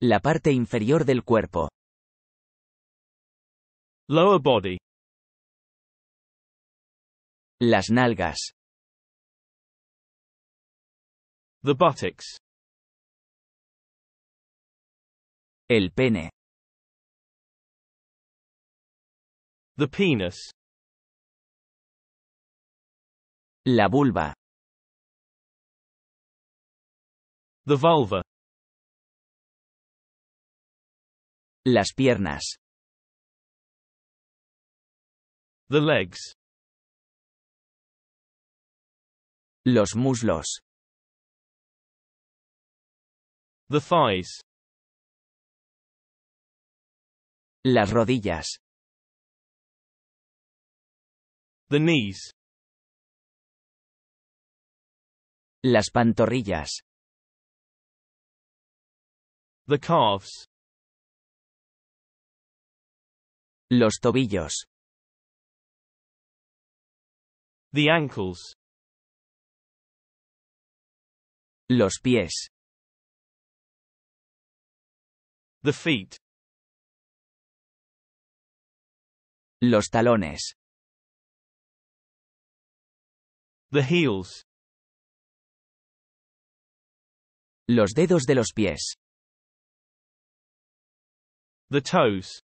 La parte inferior del cuerpo. Lower body. Las nalgas. The buttocks. El pene. The penis. La vulva. The vulva. Las piernas. The legs. Los muslos. The Las rodillas. The knees. Las pantorrillas. The calves. Los tobillos. The ankles. Los pies. The feet. Los talones. The heels. Los dedos de los pies. The toes.